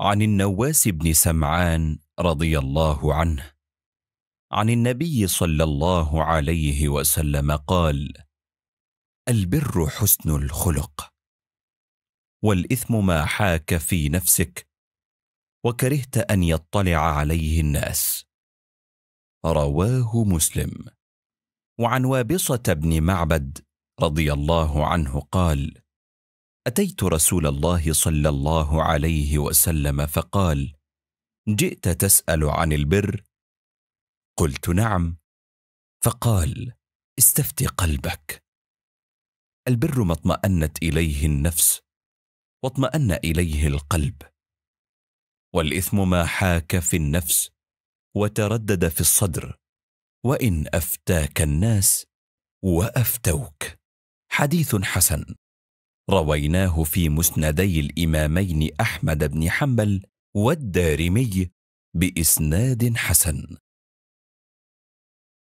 عن النواس بن سمعان رضي الله عنه عن النبي صلى الله عليه وسلم قال البر حسن الخلق والاثم ما حاك في نفسك وكرهت ان يطلع عليه الناس رواه مسلم وعن وابصه بن معبد رضي الله عنه قال اتيت رسول الله صلى الله عليه وسلم فقال جئت تسال عن البر قلت نعم فقال استفت قلبك البر ما اطمانت اليه النفس واطمان اليه القلب والاثم ما حاك في النفس وتردد في الصدر وان افتاك الناس وافتوك حديث حسن رويناه في مسندي الامامين احمد بن حنبل والدارمي باسناد حسن